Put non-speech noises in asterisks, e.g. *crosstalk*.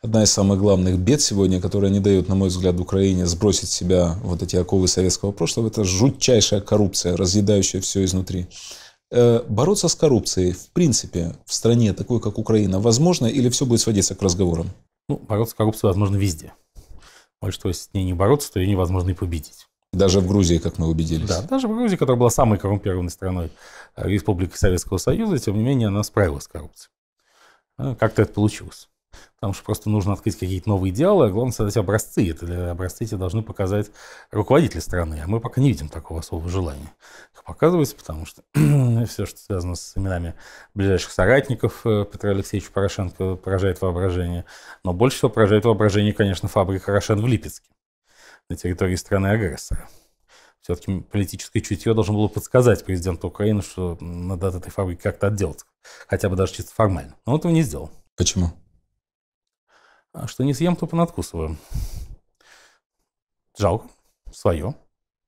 Одна из самых главных бед сегодня, которая не дает, на мой взгляд, Украине сбросить себя вот эти оковы советского прошлого, это жутчайшая коррупция, разъедающая все изнутри. Э, бороться с коррупцией, в принципе, в стране такой, как Украина, возможно или все будет сводиться к разговорам? Ну, бороться с коррупцией возможно везде. Вот что если с ней не бороться, то ее невозможно и победить. Даже в Грузии, как мы убедились. Да, даже в Грузии, которая была самой коррумпированной страной э, республики Советского Союза, тем не менее она справилась с коррупцией. Э, как-то это получилось. Потому что просто нужно открыть какие-то новые идеалы, а главное создать образцы. Это образцы эти должны показать руководители страны. А мы пока не видим такого особого желания их показывать, потому что *clears throat* все, что связано с именами ближайших соратников э, Петра Алексеевича Порошенко, поражает воображение. Но больше всего поражает воображение, конечно, фабрика «Рошен» в Липецке, на территории страны-агрессора. Все-таки политическое чутье должно было подсказать президенту Украины, что надо от этой фабрики как-то отделаться, хотя бы даже чисто формально. Но он этого не сделал. Почему? А что не съем, то понадкусываю. Жалко. Свое.